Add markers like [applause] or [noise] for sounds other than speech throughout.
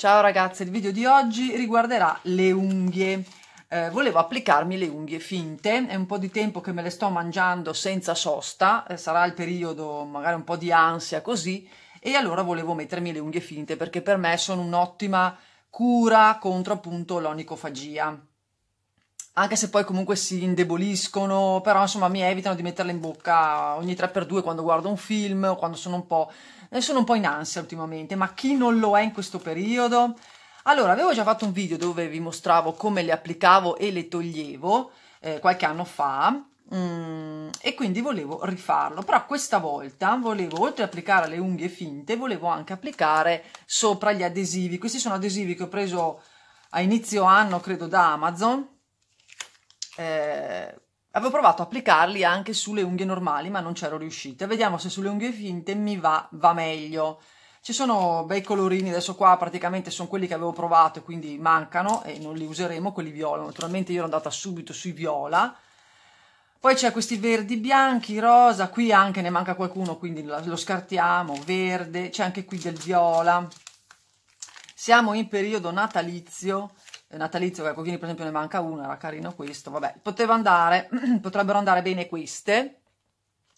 Ciao ragazze, il video di oggi riguarderà le unghie. Eh, volevo applicarmi le unghie finte, è un po' di tempo che me le sto mangiando senza sosta, eh, sarà il periodo magari un po' di ansia così, e allora volevo mettermi le unghie finte perché per me sono un'ottima cura contro appunto l'onicofagia anche se poi comunque si indeboliscono, però insomma mi evitano di metterle in bocca ogni 3x2 quando guardo un film o quando sono un po'... sono un po' in ansia ultimamente, ma chi non lo è in questo periodo? Allora, avevo già fatto un video dove vi mostravo come le applicavo e le toglievo eh, qualche anno fa mm, e quindi volevo rifarlo, però questa volta volevo, oltre ad applicare le unghie finte, volevo anche applicare sopra gli adesivi. Questi sono adesivi che ho preso a inizio anno, credo, da Amazon, eh, avevo provato a applicarli anche sulle unghie normali, ma non c'ero riuscita. Vediamo se sulle unghie finte mi va, va meglio. Ci sono bei colorini, adesso qua praticamente sono quelli che avevo provato e quindi mancano e non li useremo, quelli viola. Naturalmente io ero andata subito sui viola. Poi c'è questi verdi bianchi, rosa, qui anche ne manca qualcuno, quindi lo scartiamo, verde, c'è anche qui del viola. Siamo in periodo natalizio natalizio che a per esempio ne manca una, era carino questo, vabbè, poteva andare, [clears throat] potrebbero andare bene queste,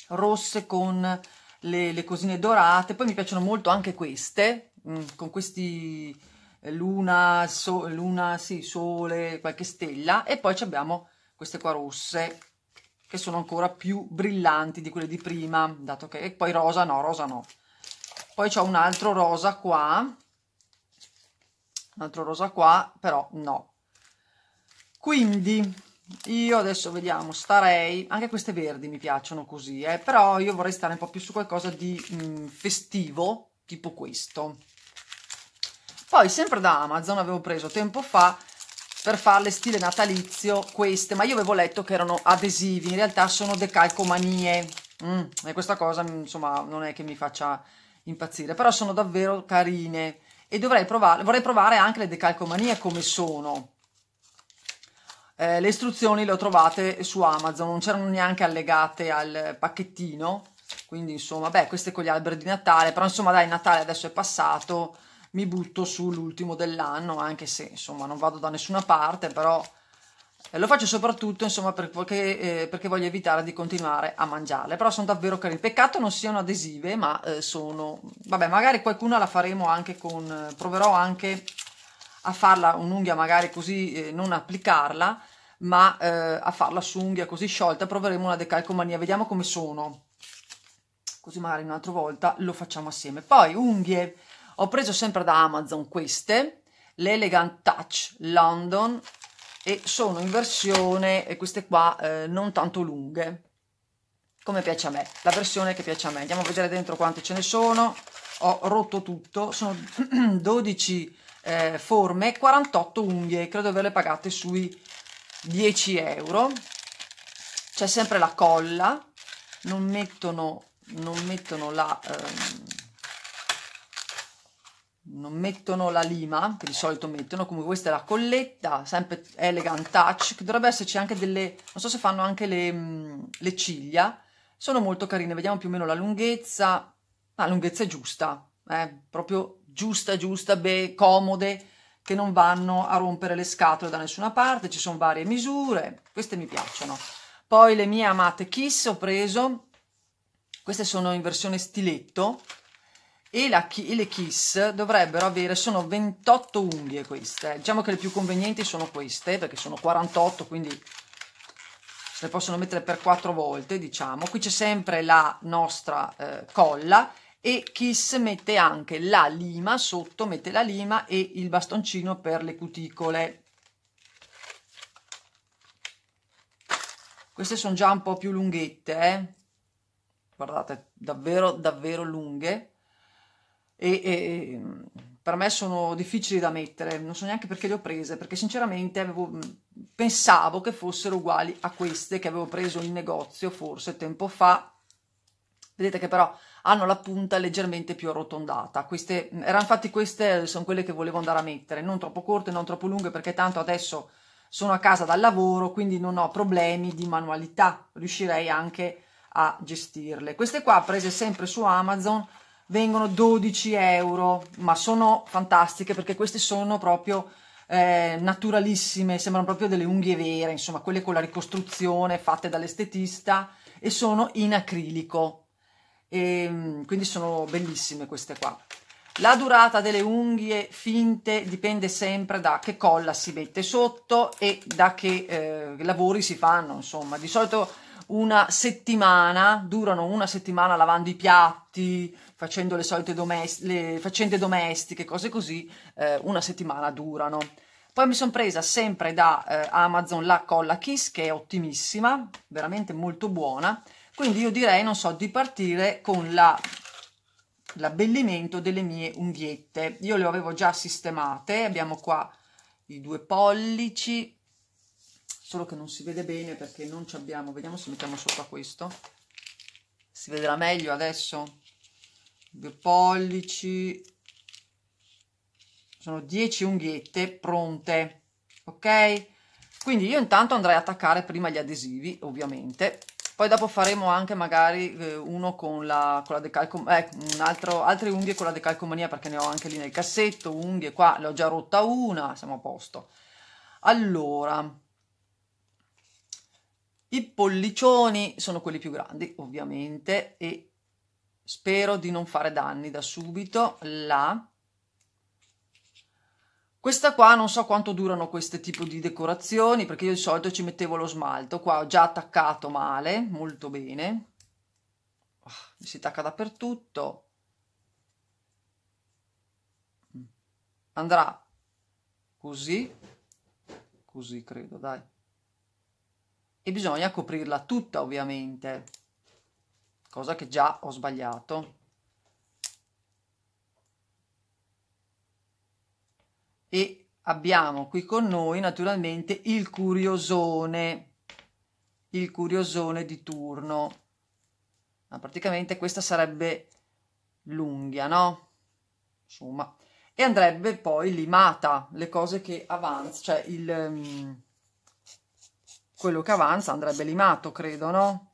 rosse con le, le cosine dorate, poi mi piacciono molto anche queste, mm, con questi eh, luna, so, luna, sì, sole, qualche stella, e poi abbiamo queste qua rosse, che sono ancora più brillanti di quelle di prima, dato che, e poi rosa no, rosa no. Poi c'ho un altro rosa qua, un altro rosa qua, però no. Quindi io adesso vediamo, starei, anche queste verdi mi piacciono così, eh, però io vorrei stare un po' più su qualcosa di mh, mm, festivo, tipo questo. Poi sempre da Amazon avevo preso tempo fa per farle stile natalizio queste, ma io avevo letto che erano adesivi, in realtà sono decalcomanie, mm, e questa cosa insomma non è che mi faccia impazzire, però sono davvero carine e dovrei provare, vorrei provare anche le decalcomanie come sono. Eh, le istruzioni le ho trovate su Amazon, non c'erano neanche allegate al pacchettino, quindi insomma, beh, queste con gli alberi di Natale, però insomma dai, Natale adesso è passato, mi butto sull'ultimo dell'anno, anche se insomma non vado da nessuna parte, però lo faccio soprattutto insomma, per, perché, eh, perché, voglio evitare di continuare a mangiarle, però sono davvero carine. Peccato non siano adesive, ma eh, sono... Vabbè, magari qualcuna la faremo anche con... Eh, proverò anche a farla un'unghia magari così, eh, non applicarla, ma eh, a farla su unghia così sciolta, proveremo una decalcomania, vediamo come sono. Così magari un'altra volta lo facciamo assieme. Poi unghie, ho preso sempre da Amazon queste, l'Elegant Touch London e sono in versione, queste qua, eh, non tanto lunghe, come piace a me, la versione che piace a me. Andiamo a vedere dentro quante ce ne sono, ho rotto tutto, sono 12 [clears throat] eh, forme, 48 unghie, credo averle pagate sui 10 euro. C'è sempre la colla, non mettono, non mettono la... Ehm, non mettono la lima che di solito mettono comunque questa è la colletta sempre elegant touch che dovrebbe esserci anche delle non so se fanno anche le, mm, le ciglia sono molto carine vediamo più o meno la lunghezza la lunghezza è giusta eh, proprio giusta giusta beh, comode che non vanno a rompere le scatole da nessuna parte ci sono varie misure queste mi piacciono poi le mie amate kiss ho preso queste sono in versione stiletto e, la, e, le Kiss dovrebbero avere, sono 28 unghie queste, diciamo che le più convenienti sono queste perché sono 48 quindi se le possono mettere per 4 volte diciamo, qui c'è sempre la nostra eh, colla e Kiss mette anche la lima, sotto mette la lima e il bastoncino per le cuticole. Queste sono già un po' più lunghette, eh? guardate, davvero davvero lunghe e, e mm, per me sono difficili da mettere, non so neanche perché le ho prese, perché sinceramente avevo, mm, pensavo che fossero uguali a queste che avevo preso in negozio forse tempo fa, vedete che però hanno la punta leggermente più arrotondata, queste, mm, erano infatti queste eh, sono quelle che volevo andare a mettere, non troppo corte, non troppo lunghe perché tanto adesso sono a casa dal lavoro quindi non ho problemi di manualità, riuscirei anche a gestirle, queste qua prese sempre su Amazon vengono 12 euro, ma sono fantastiche perché queste sono proprio eh, naturalissime, sembrano proprio delle unghie vere, insomma quelle con la ricostruzione fatte dall'estetista e sono in acrilico, e, ehm, quindi sono bellissime queste qua. La durata delle unghie finte dipende sempre da che colla si mette sotto e da che eh, lavori si fanno, insomma, di solito una settimana, durano una settimana lavando i piatti, facendo le solite domest- le faccende domestiche, cose così, eh, una settimana durano. Poi mi sono presa sempre da eh, Amazon la colla Kiss che è ottimissima, veramente molto buona, quindi io direi, non so, di partire con la l'abbellimento delle mie unghiette. Io le avevo già sistemate, abbiamo qua i due pollici, solo che non si vede bene perché non ci abbiamo, vediamo se mettiamo sopra questo, si vedrà meglio adesso, due pollici, sono 10 unghiette pronte, ok? Quindi io intanto andrei a attaccare prima gli adesivi, ovviamente, poi dopo faremo anche magari eh, uno con la, con la decalco, eh, un altro, altre unghie con la decalcomania perché ne ho anche lì nel cassetto, unghie qua, le ho già rotta una, siamo a posto. Allora, i pollicioni sono quelli più grandi, ovviamente, e spero di non fare danni da subito. La questa qua non so quanto durano queste tipo di decorazioni perché io di solito ci mettevo lo smalto, qua ho già attaccato male, molto bene, mi ah, si attacca dappertutto, andrà così, così credo dai e bisogna coprirla tutta ovviamente, cosa che già ho sbagliato. E abbiamo qui con noi naturalmente il curiosone, il curiosone di turno. Ma praticamente questa sarebbe l'unghia, no? Insomma, e andrebbe poi limata le cose che avanzano, cioè il... Um, quello che avanza andrebbe limato, credo, no?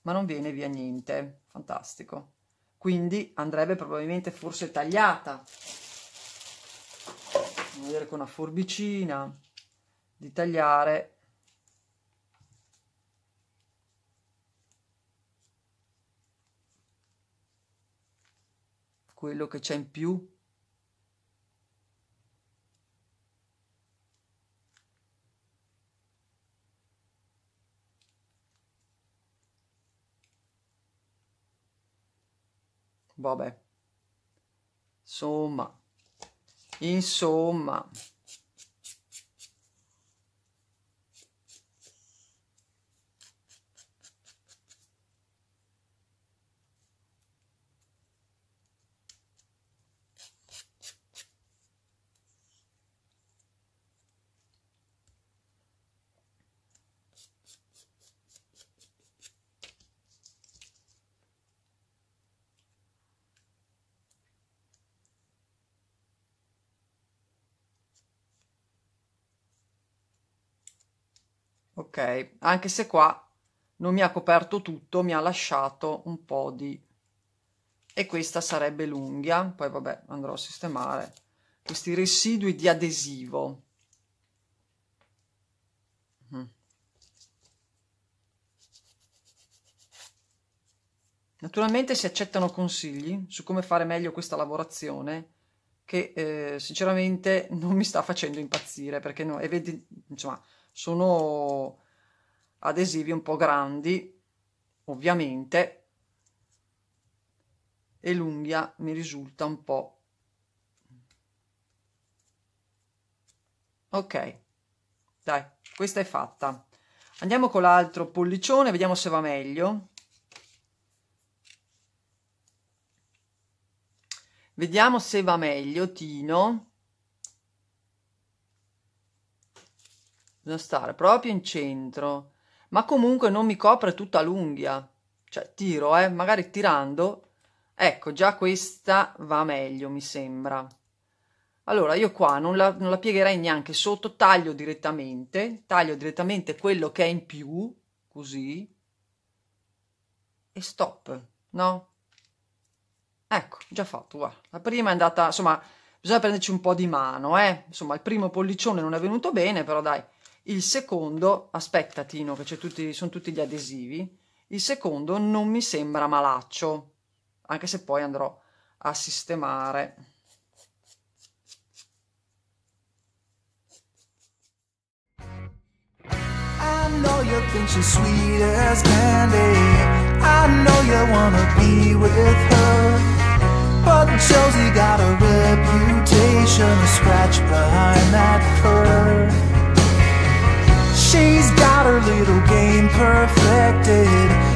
Ma non viene via niente, fantastico. Quindi andrebbe probabilmente forse tagliata. Andiamo a vedere con una forbicina di tagliare quello che c'è in più Vabbè. Insomma. Insomma. Ok, anche se qua non mi ha coperto tutto, mi ha lasciato un po' di... E questa sarebbe l'unghia, poi vabbè andrò a sistemare questi residui di adesivo. Mhm. Naturalmente si accettano consigli su come fare meglio questa lavorazione che eh, sinceramente non mi sta facendo impazzire perché no, evident- insomma, sono adesivi un po' grandi, ovviamente, e l'unghia mi risulta un po'. Ok, dai, questa è fatta. Andiamo con l'altro pollicione, vediamo se va meglio. Vediamo se va meglio, Tino. bisogna stare proprio in centro. Ma comunque non mi copre tutta l'unghia. Cioè, tiro, eh, magari tirando. Ecco, già questa va meglio, mi sembra. Allora, io qua non la, non la piegherei neanche sotto, taglio direttamente, taglio direttamente quello che è in più, così, e stop, no? Ecco, già fatto, guarda. La prima è andata, insomma, bisogna prenderci un po' di mano, eh? Insomma, il primo pollicione non è venuto bene, però dai, il secondo, aspetta Tino che tutti, sono tutti gli adesivi, il secondo non mi sembra malaccio, anche se poi andrò a sistemare. I know you're pinching candy. I know you wanna be with her. But Josie got a reputation, a scratch behind that curve. She's got her little game perfected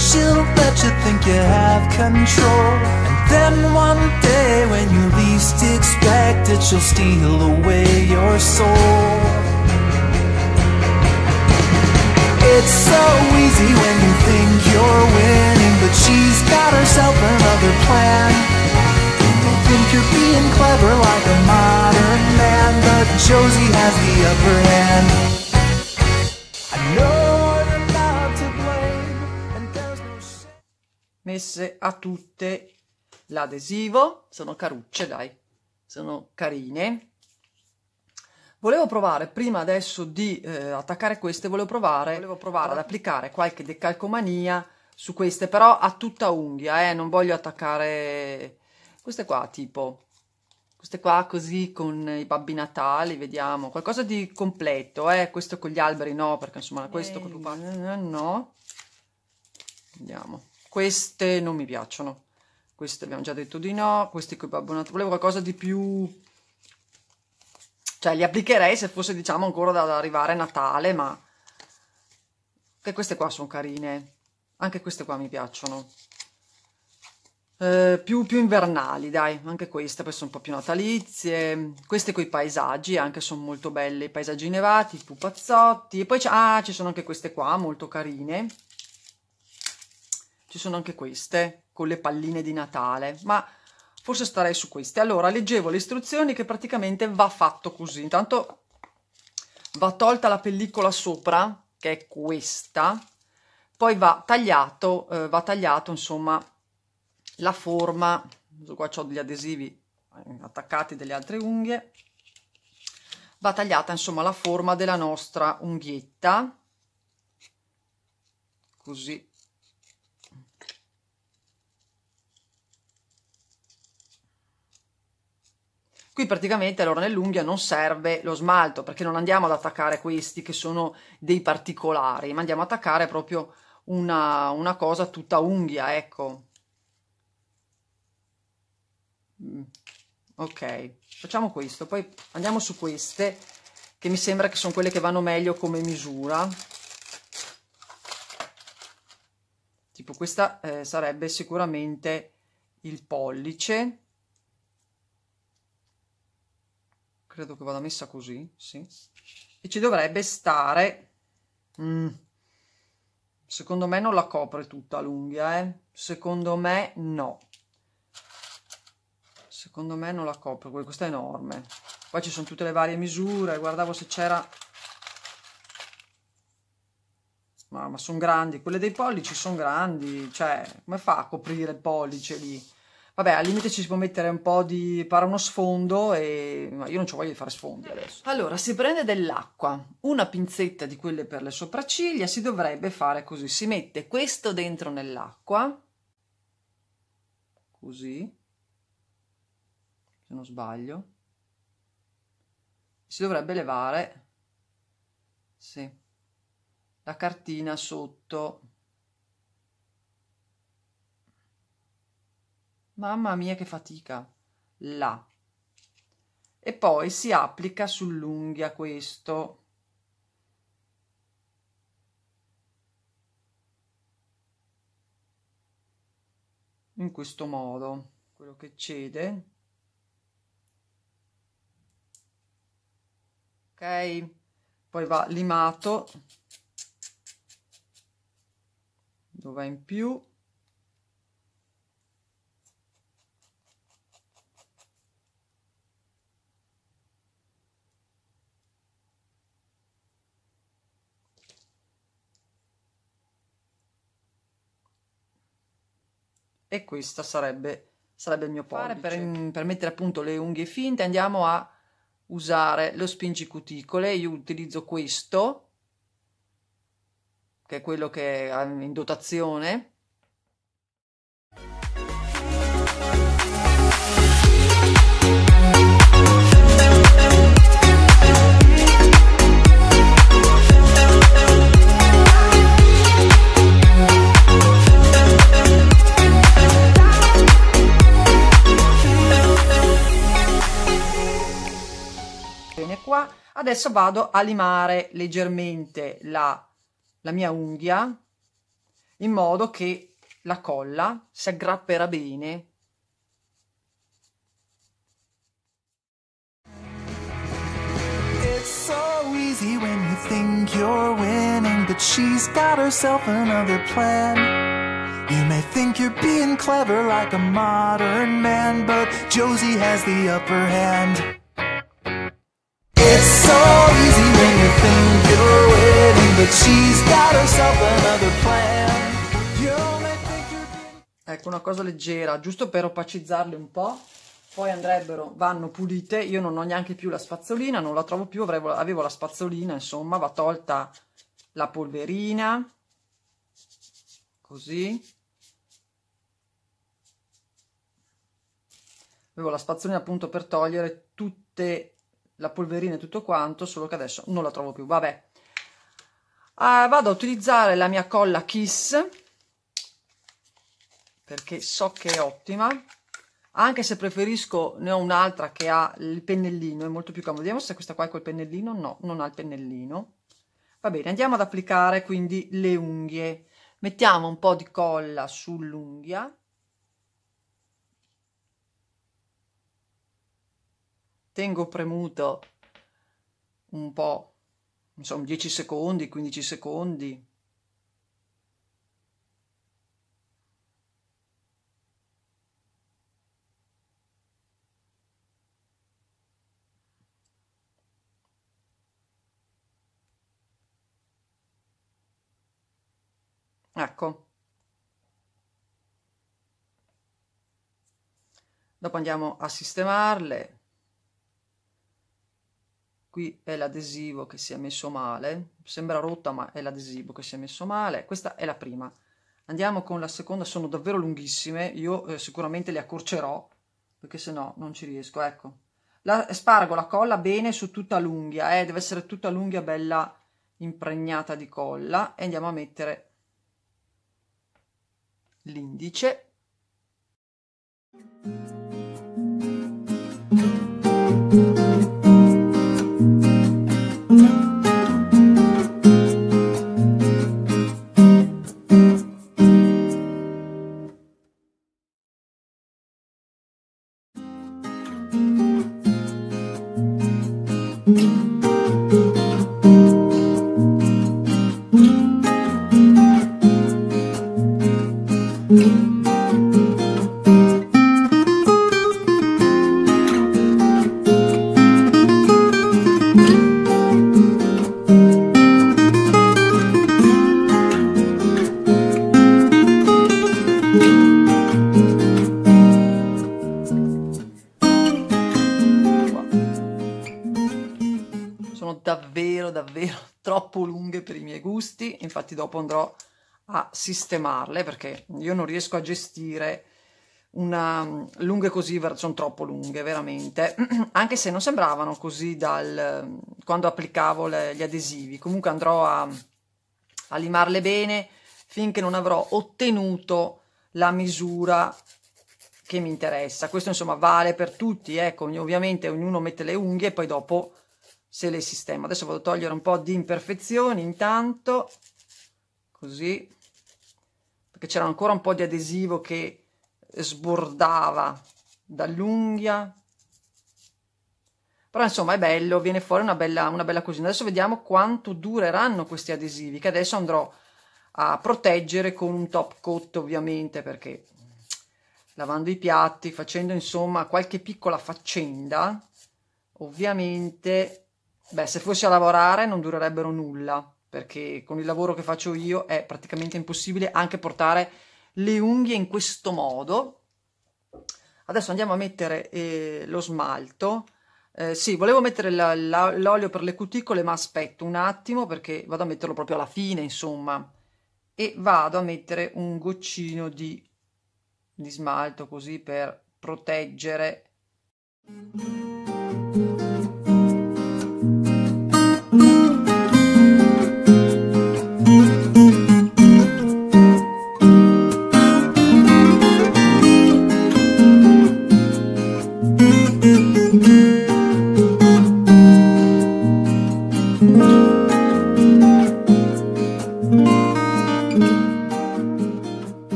She'll let you think you have control And then one day when you least expect it She'll steal away your soul It's so easy when you think you're winning But she's got herself another plan You think you're being clever like a modern man But Josie has the upper hand messe a tutte l'adesivo, sono carucce dai, sono carine. Volevo provare, prima adesso di eh, attaccare queste, volevo provare, volevo provare ad applicare qualche decalcomania su queste, però a tutta unghia, eh, non voglio attaccare queste qua, tipo queste qua così con i babbi natali, vediamo, qualcosa di completo, eh, questo con gli alberi no, perché insomma questo Ehi. con eh, no, vediamo. Queste non mi piacciono. Queste abbiamo già detto di no. Questi qui babbonato. Volevo qualcosa di più... Cioè, li applicherei se fosse, diciamo, ancora da arrivare Natale, ma... Che queste qua sono carine. Anche queste qua mi piacciono. Eh, più, più, invernali, dai, anche queste, poi sono un po' più natalizie. Queste con i paesaggi, anche sono molto belle, i paesaggi nevati, i pupazzotti. E poi ah, ci sono anche queste qua, molto carine ci sono anche queste con le palline di Natale, ma forse starei su queste. Allora, leggevo le istruzioni che praticamente va fatto così. Intanto va tolta la pellicola sopra, che è questa, poi va tagliato, eh, va tagliato insomma la forma, qua ho degli adesivi attaccati delle altre unghie, va tagliata insomma la forma della nostra unghietta, così Qui praticamente allora nell'unghia non serve lo smalto perché non andiamo ad attaccare questi che sono dei particolari, ma andiamo ad attaccare proprio una, una cosa tutta unghia, ecco. Mm, ok, facciamo questo, poi andiamo su queste che mi sembra che sono quelle che vanno meglio come misura. Tipo questa eh, sarebbe sicuramente il pollice credo che vada messa così, sì. E ci dovrebbe stare... Mm. Secondo me non la copre tutta l'unghia, eh. Secondo me no. Secondo me non la copre, questa è enorme. Poi ci sono tutte le varie misure, guardavo se c'era... Ma, ma sono grandi, quelle dei pollici sono grandi, cioè come fa a coprire il pollice lì? Vabbè, al limite ci si può mettere un po' di... para uno sfondo e... Ma io non ho voglia di fare sfondi adesso. Allora, si prende dell'acqua, una pinzetta di quelle per le sopracciglia, si dovrebbe fare così. Si mette questo dentro nell'acqua, così, se non sbaglio. Si dovrebbe levare, sì, la cartina sotto Mamma mia che fatica. Là. E poi si applica sull'unghia questo. In questo modo. Quello che cede. Ok. Poi va limato. Dove in più. e questo sarebbe, sarebbe il mio pollice. Per, per mettere appunto le unghie finte andiamo a usare lo spingi cuticole, io utilizzo questo, che è quello che è in dotazione, qua adesso vado a limare leggermente la, la mia unghia in modo che la colla si aggrapperà bene when you think you're winning, but she's got herself another plan. You may think you're being clever like a modern man, but Josie has the upper hand. Ecco, una cosa leggera, giusto per opacizzarle un po', poi andrebbero, vanno pulite, io non ho neanche più la spazzolina, non la trovo più, avevo, avevo la spazzolina, insomma, va tolta la polverina, così, avevo la spazzolina appunto per togliere tutte la polverina e tutto quanto, solo che adesso non la trovo più, vabbè, Uh, vado a utilizzare la mia colla Kiss perché so che è ottima anche se preferisco ne ho un'altra che ha il pennellino è molto più comoda vediamo se questa qua è col pennellino no non ha il pennellino va bene andiamo ad applicare quindi le unghie mettiamo un po di colla sull'unghia tengo premuto un po insomma 10 secondi, 15 secondi. Ecco. Dopo andiamo a sistemarle qui è l'adesivo che si è messo male, sembra rotta ma è l'adesivo che si è messo male, questa è la prima. Andiamo con la seconda, sono davvero lunghissime, io eh, sicuramente le accorcerò perché se no non ci riesco, ecco. La, spargo la colla bene su tutta l'unghia, eh, deve essere tutta l'unghia bella impregnata di colla e andiamo a mettere l'indice. dopo andrò a sistemarle perché io non riesco a gestire una mm, lunghe così, sono troppo lunghe veramente, [clears throat] anche se non sembravano così dal, mm, quando applicavo le, gli adesivi, comunque andrò a, a limarle bene finché non avrò ottenuto la misura che mi interessa. Questo insomma vale per tutti, ecco, ovviamente ognuno mette le unghie e poi dopo se le sistema. Adesso vado a togliere un po' di imperfezioni intanto così, perché c'era ancora un po' di adesivo che sbordava dall'unghia. Però insomma è bello, viene fuori una bella, una bella cosina. Adesso vediamo quanto dureranno questi adesivi, che adesso andrò a proteggere con un top coat ovviamente, perché lavando i piatti, facendo insomma qualche piccola faccenda, ovviamente, beh se fossi a lavorare non durerebbero nulla perché con il lavoro che faccio io è praticamente impossibile anche portare le unghie in questo modo. Adesso andiamo a mettere eh, lo smalto. Eh, sì, volevo mettere l'olio per le cuticole, ma aspetto un attimo perché vado a metterlo proprio alla fine, insomma. E vado a mettere un goccino di, di smalto così per proteggere.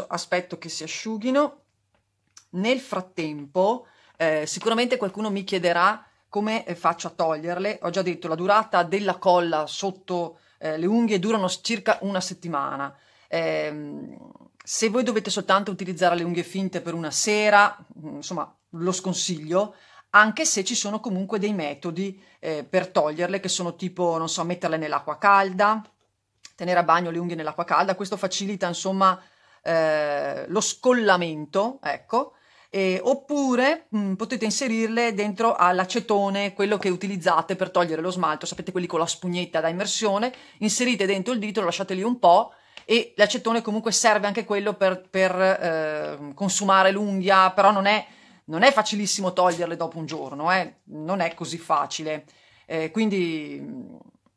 adesso aspetto che si asciughino. Nel frattempo, eh, sicuramente qualcuno mi chiederà come eh, faccio a toglierle. Ho già detto, la durata della colla sotto eh, le unghie durano circa una settimana. Eh, se voi dovete soltanto utilizzare le unghie finte per una sera, mm, insomma, lo sconsiglio, anche se ci sono comunque dei metodi eh, per toglierle, che sono tipo, non so, metterle nell'acqua calda, tenere a bagno le unghie nell'acqua calda, questo facilita, insomma, eh, lo scollamento, ecco, eh, oppure mh, mm, potete inserirle dentro all'acetone, quello che utilizzate per togliere lo smalto, sapete quelli con la spugnetta da immersione, inserite dentro il dito, lasciate lì un po' e l'acetone comunque serve anche quello per, per eh, consumare l'unghia, però non è, non è, facilissimo toglierle dopo un giorno, eh? non è così facile. Eh, quindi mm,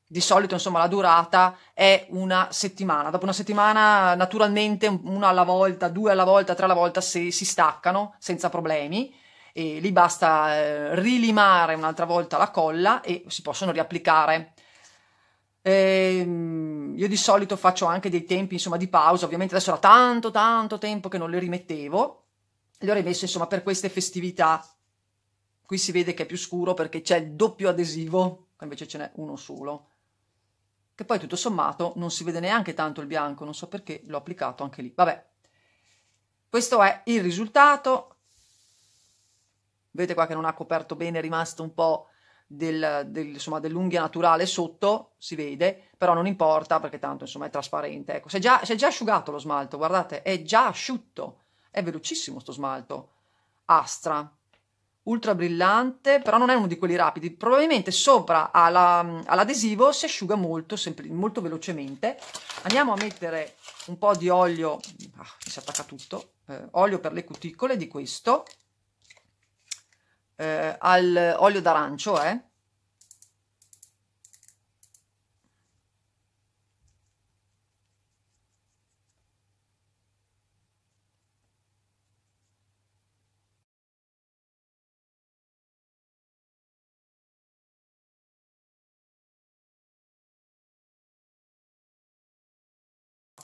di solito insomma la durata è una settimana. Dopo una settimana naturalmente una alla volta, due alla volta, tre alla volta si, si staccano senza problemi e lì basta eh, rilimare un'altra volta la colla e si possono riapplicare. E, ehm, io di solito faccio anche dei tempi insomma di pausa, ovviamente adesso era tanto tanto tempo che non le rimettevo, le ho rimesse insomma per queste festività. Qui si vede che è più scuro perché c'è il doppio adesivo, invece ce n'è uno solo che poi tutto sommato non si vede neanche tanto il bianco, non so perché l'ho applicato anche lì. Vabbè, questo è il risultato. Vedete qua che non ha coperto bene, è rimasto un po' del, del, insomma, dell'unghia naturale sotto, si vede, però non importa perché tanto insomma è trasparente. Ecco, si è già, si è già asciugato lo smalto, guardate, è già asciutto, è velocissimo sto smalto. Astra, ultra brillante, però non è uno di quelli rapidi. Probabilmente sopra alla, all'adesivo si asciuga molto, sempre, molto velocemente. Andiamo a mettere un po' di olio, ah, si attacca tutto, eh, olio per le cuticole di questo, eh, al olio d'arancio, eh,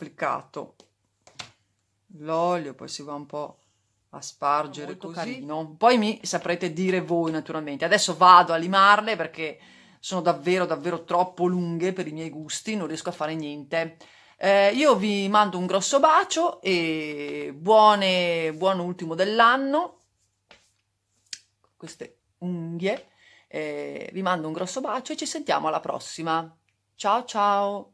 applicato l'olio, poi si va un po' a spargere Molto così. Carino. Poi mi saprete dire voi naturalmente. Adesso vado a limarle perché sono davvero davvero troppo lunghe per i miei gusti, non riesco a fare niente. Eh, io vi mando un grosso bacio e buone, buon ultimo dell'anno. Queste unghie. Eh, vi mando un grosso bacio e ci sentiamo alla prossima. Ciao ciao!